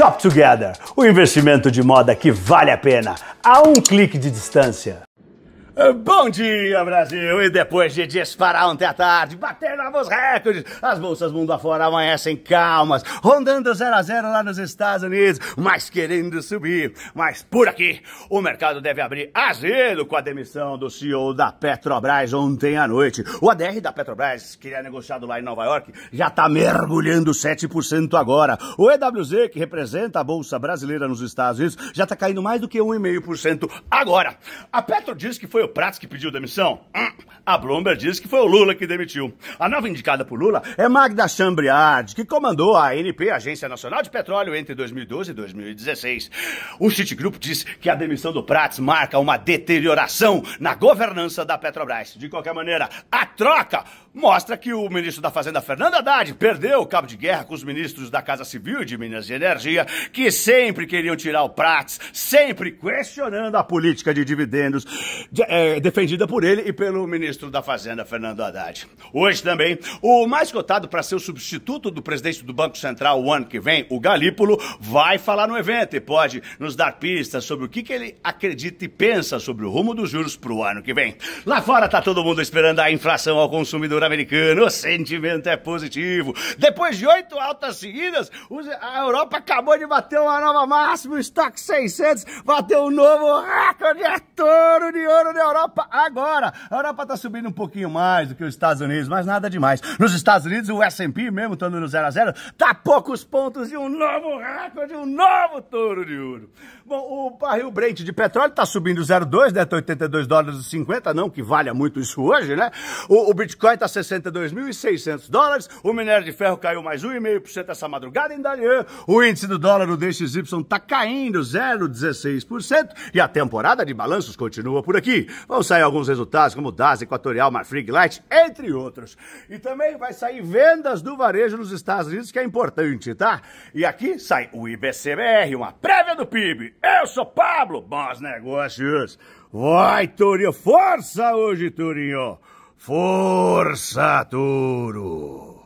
Shop Together, o investimento de moda que vale a pena, a um clique de distância. Bom dia, Brasil! E depois de disparar ontem à tarde, bater novos recordes, as bolsas mundo afora amanhecem calmas, rondando 0 a 0 lá nos Estados Unidos, mas querendo subir. Mas por aqui, o mercado deve abrir azedo com a demissão do CEO da Petrobras ontem à noite. O ADR da Petrobras, que é negociado lá em Nova York, já está mergulhando 7% agora. O EWZ, que representa a bolsa brasileira nos Estados Unidos, já está caindo mais do que 1,5% agora. A Petro diz que foi o Prats que pediu demissão? Hum, a Bloomberg diz que foi o Lula que demitiu. A nova indicada por Lula é Magda Chambriard, que comandou a ANP, Agência Nacional de Petróleo, entre 2012 e 2016. O Citigroup diz que a demissão do Prats marca uma deterioração na governança da Petrobras. De qualquer maneira, a troca mostra que o ministro da Fazenda, Fernando Haddad, perdeu o cabo de guerra com os ministros da Casa Civil e de Minas e Energia, que sempre queriam tirar o Prats, sempre questionando a política de dividendos de, é, defendida por ele e pelo ministro da Fazenda, Fernando Haddad. Hoje também, o mais cotado para ser o substituto do presidente do Banco Central o ano que vem, o Galípolo, vai falar no evento e pode nos dar pistas sobre o que, que ele acredita e pensa sobre o rumo dos juros para o ano que vem. Lá fora está todo mundo esperando a inflação ao consumidor americano. O sentimento é positivo. Depois de oito altas seguidas, a Europa acabou de bater uma nova máxima. O estoque 600 bateu um novo recorde. É touro de ouro na Europa agora. A Europa está subindo um pouquinho mais do que os Estados Unidos, mas nada demais. Nos Estados Unidos, o S&P mesmo estando no 0 a 0 tá poucos pontos e um novo recorde, um novo touro de ouro. Bom, o barril Brent de petróleo está subindo 0,2, né? 82 tá dólares e 50, não que valha muito isso hoje, né? O, o Bitcoin está 62.600 dólares. O minério de ferro caiu mais 1,5% essa madrugada em Dalian. O índice do dólar, no DXY, está caindo 0,16%. E a temporada de balanços continua por aqui. Vão sair alguns resultados, como DAS, Equatorial, Marfrig Light, entre outros. E também vai sair vendas do varejo nos Estados Unidos, que é importante, tá? E aqui sai o IBCBR, uma prévia do PIB. Eu sou Pablo, bons negócios. Vai, Turinho, força hoje, Turinho! Força, Turo!